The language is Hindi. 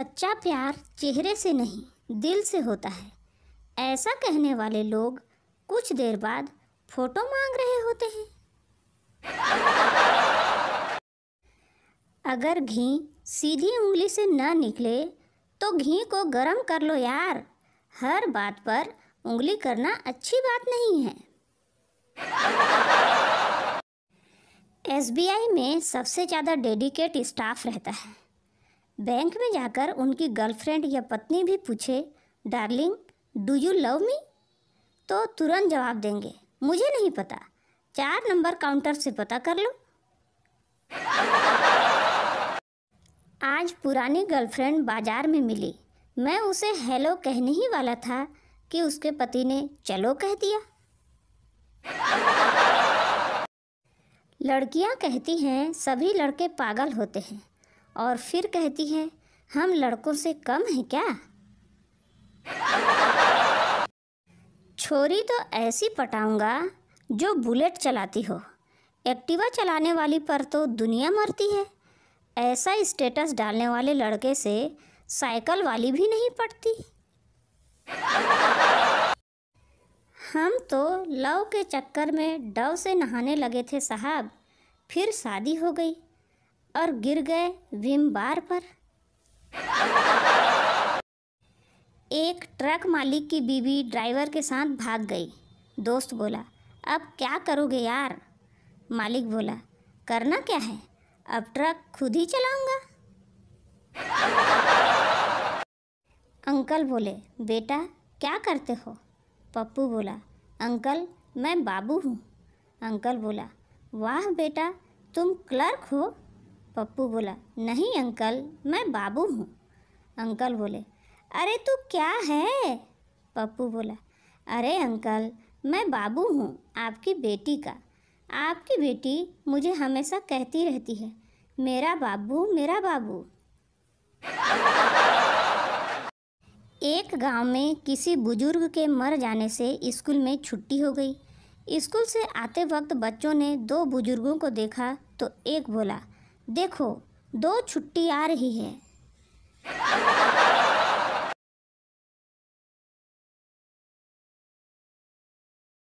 सच्चा प्यार चेहरे से नहीं दिल से होता है ऐसा कहने वाले लोग कुछ देर बाद फोटो मांग रहे होते हैं अगर घी सीधी उंगली से ना निकले तो घी को गरम कर लो यार हर बात पर उंगली करना अच्छी बात नहीं है एसबीआई में सबसे ज़्यादा डेडिकेट स्टाफ रहता है बैंक में जाकर उनकी गर्लफ्रेंड या पत्नी भी पूछे darling do you love me तो तुरंत जवाब देंगे मुझे नहीं पता चार नंबर काउंटर से पता कर लो आज पुरानी गर्लफ्रेंड बाजार में मिली मैं उसे हेलो कहने ही वाला था कि उसके पति ने चलो कह दिया लड़कियां कहती हैं सभी लड़के पागल होते हैं और फिर कहती है हम लड़कों से कम हैं क्या छोरी तो ऐसी पटाऊंगा जो बुलेट चलाती हो एक्टिवा चलाने वाली पर तो दुनिया मरती है ऐसा स्टेटस डालने वाले लड़के से साइकिल वाली भी नहीं पटती हम तो लव के चक्कर में डव से नहाने लगे थे साहब फिर शादी हो गई और गिर गए विम बार पर एक ट्रक मालिक की बीवी ड्राइवर के साथ भाग गई दोस्त बोला अब क्या करोगे यार मालिक बोला करना क्या है अब ट्रक खुद ही चलाऊंगा अंकल बोले बेटा क्या करते हो पप्पू बोला अंकल मैं बाबू हूँ अंकल बोला वाह बेटा तुम क्लर्क हो पप्पू बोला नहीं अंकल मैं बाबू हूँ अंकल बोले अरे तू क्या है पप्पू बोला अरे अंकल मैं बाबू हूँ आपकी बेटी का आपकी बेटी मुझे हमेशा कहती रहती है मेरा बाबू मेरा बाबू एक गांव में किसी बुजुर्ग के मर जाने से स्कूल में छुट्टी हो गई स्कूल से आते वक्त बच्चों ने दो बुजुर्गों को देखा तो एक बोला देखो दो छुट्टी आ रही है